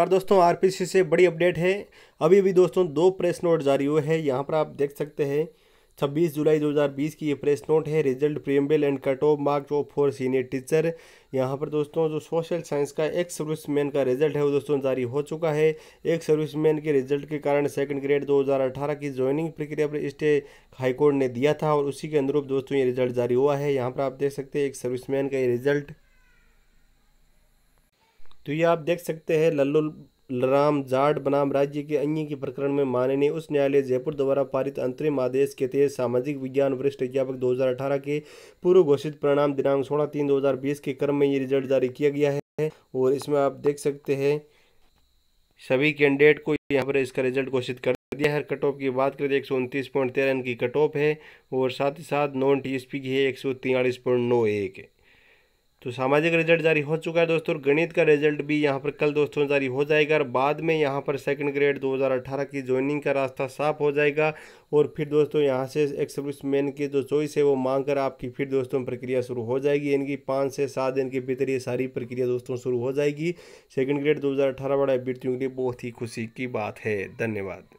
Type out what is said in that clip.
नमस्कार दोस्तों आरपीसी से बड़ी अपडेट है अभी भी दोस्तों दो प्रेस नोट जारी हुए हैं यहाँ पर आप देख सकते हैं 26 जुलाई 2020 की ये प्रेस नोट है result preamble and cut off mark of for senior teacher यहाँ पर दोस्तों जो सोशल साइंस का एक सर्विसमैन का रिजल्ट है वो दोस्तों जारी हो चुका है एक सर्विसमैन के रिजल्ट के कारण सेकंड ग्रेड 2018 की ज्वाइनिंग प्रक्रिया पर स्टे हाईकोर्ट ने दिया था और उसी के अनुरूप दोस्तों ये रिजल्ट जारी हुआ है यहाँ पर आप देख सकते हैं एक सर्विसमैन का ये रिजल्ट तो ये आप देख सकते हैं लल्लू राम जाट बनाम राज्य के अन्य के प्रकरण में माननीय उच्च न्यायालय जयपुर द्वारा पारित अंतरिम आदेश के तहत सामाजिक विज्ञान वरिष्ठ अध्यापक 2018 के पूर्व घोषित परिणाम दिनांक सोलह तीन 2020 के क्रम में ये रिजल्ट जारी किया गया है और इसमें आप देख सकते हैं सभी कैंडिडेट को यहाँ पर इसका रिजल्ट घोषित कर दिया है कट ऑफ की बात करें तो एक सौ उनतीस पॉइंट तेरह इनकी कट ऑफ है और साथ ही साथ नॉन टी एस पी की है एक सौ पॉइंट नौ एक तो सामाजिक रिजल्ट जारी हो चुका है दोस्तों और गणित का रिजल्ट भी यहाँ पर कल दोस्तों जारी हो जाएगा और बाद में यहाँ पर सेकंड ग्रेड 2018 की ज्वाइनिंग का रास्ता साफ हो जाएगा और फिर दोस्तों यहाँ से एक्सप्रेस मैन की जो चॉइस है वो मांग कर आपकी फिर दोस्तों प्रक्रिया शुरू हो जाएगी इनकी पाँच से सात दिन के भीतर ये सारी प्रक्रिया दोस्तों शुरू हो जाएगी सेकेंड ग्रेड दो हज़ार अठारह के लिए बहुत ही खुशी की बात है धन्यवाद